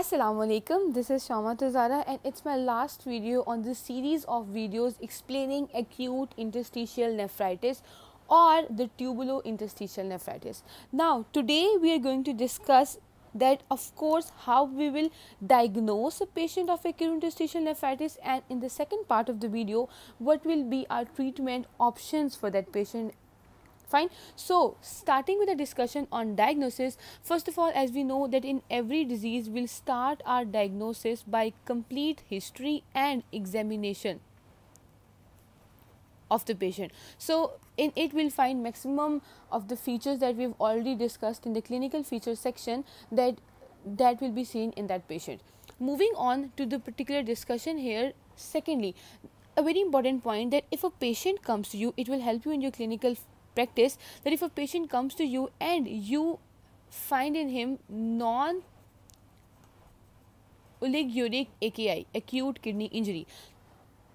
Assalamu alaikum this is Shama Tazara and it's my last video on this series of videos explaining acute interstitial nephritis or the tubulo-interstitial nephritis. Now today we are going to discuss that of course how we will diagnose a patient of acute interstitial nephritis and in the second part of the video what will be our treatment options for that patient fine so starting with a discussion on diagnosis first of all as we know that in every disease we'll start our diagnosis by complete history and examination of the patient so in it we'll find maximum of the features that we've already discussed in the clinical features section that that will be seen in that patient moving on to the particular discussion here secondly a very important point that if a patient comes to you it will help you in your clinical practice that if a patient comes to you and you find in him non oliguric AKI acute kidney injury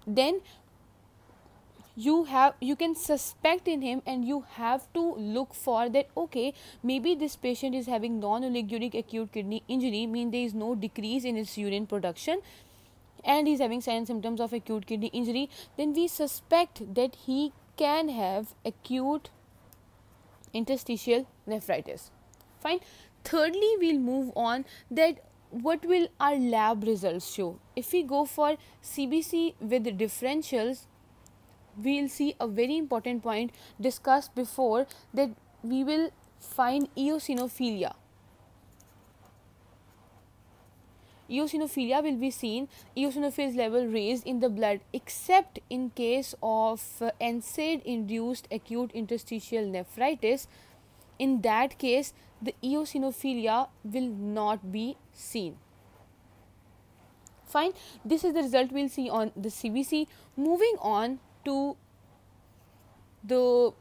then you have you can suspect in him and you have to look for that okay maybe this patient is having non oliguric acute kidney injury mean there is no decrease in his urine production and he's having signs and symptoms of acute kidney injury then we suspect that he can have acute interstitial nephritis fine thirdly we'll move on that what will our lab results show if we go for cbc with differentials we'll see a very important point discussed before that we will find eosinophilia eosinophilia will be seen eosinophils level raised in the blood except in case of uh, NSAID induced acute interstitial nephritis in that case the eosinophilia will not be seen fine this is the result we'll see on the CBC moving on to the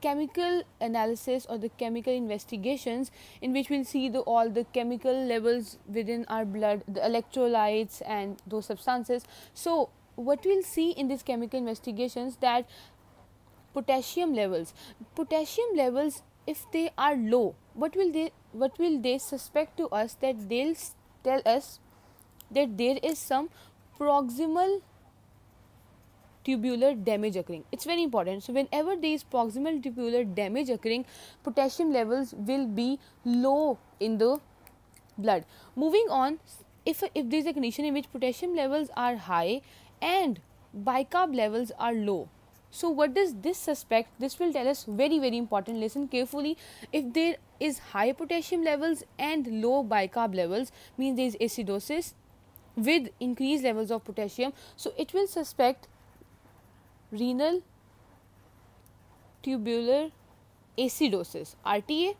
chemical analysis or the chemical investigations in which we'll see the, all the chemical levels within our blood the electrolytes and those substances so what we'll see in these chemical investigations that potassium levels potassium levels if they are low what will they what will they suspect to us that they'll tell us that there is some proximal tubular damage occurring. It's very important. So whenever there is proximal tubular damage occurring, potassium levels will be low in the blood. Moving on, if, if there is a condition in which potassium levels are high and bicarb levels are low, so what does this suspect? This will tell us very very important. Listen carefully. If there is high potassium levels and low bicarb levels, means there is acidosis with increased levels of potassium. So it will suspect renal tubular acidosis RTA.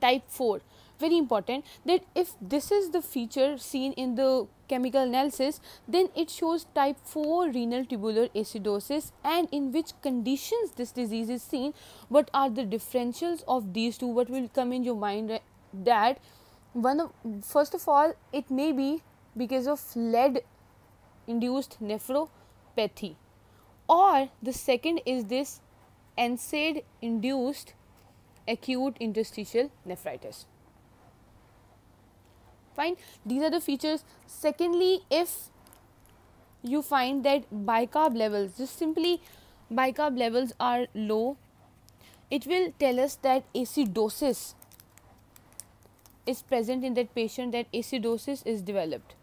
Type 4 very important that if this is the feature seen in the chemical analysis then it shows type 4 renal tubular acidosis and in which conditions this disease is seen what are the differentials of these two what will come in your mind that one of, first of all it may be because of lead induced nephropathy or the second is this NSAID induced acute interstitial nephritis. Fine, these are the features. Secondly, if you find that bicarb levels, just simply bicarb levels are low, it will tell us that acidosis is present in that patient, that acidosis is developed.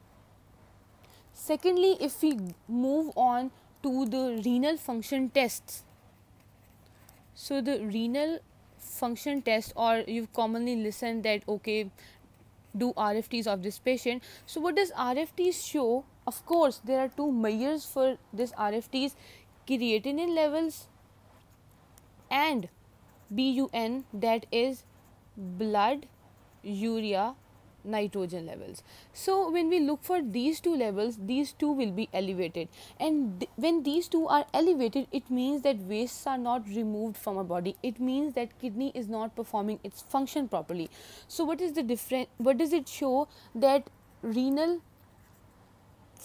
Secondly, if we move on to the renal function tests. So, the renal function test or you've commonly listened that okay do RFTs of this patient. So, what does RFTs show? Of course, there are two measures for this RFTs creatinine levels and BUN that is blood urea nitrogen levels. So when we look for these two levels, these two will be elevated and th when these two are elevated, it means that wastes are not removed from our body. It means that kidney is not performing its function properly. So what is the different, what does it show that renal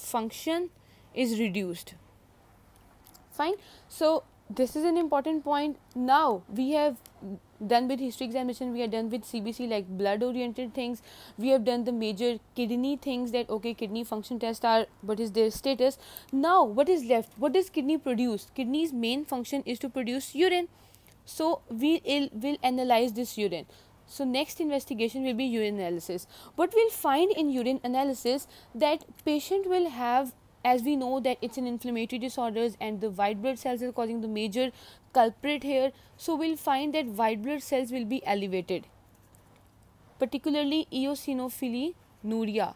function is reduced? Fine. So this is an important point. Now we have done with history examination we are done with cbc like blood oriented things we have done the major kidney things that okay kidney function tests are what is their status now what is left what does kidney produce kidney's main function is to produce urine so we will analyze this urine so next investigation will be urine analysis what we'll find in urine analysis that patient will have as we know that it's an inflammatory disorders and the white blood cells are causing the major culprit here so we'll find that white blood cells will be elevated particularly eosinophilinuria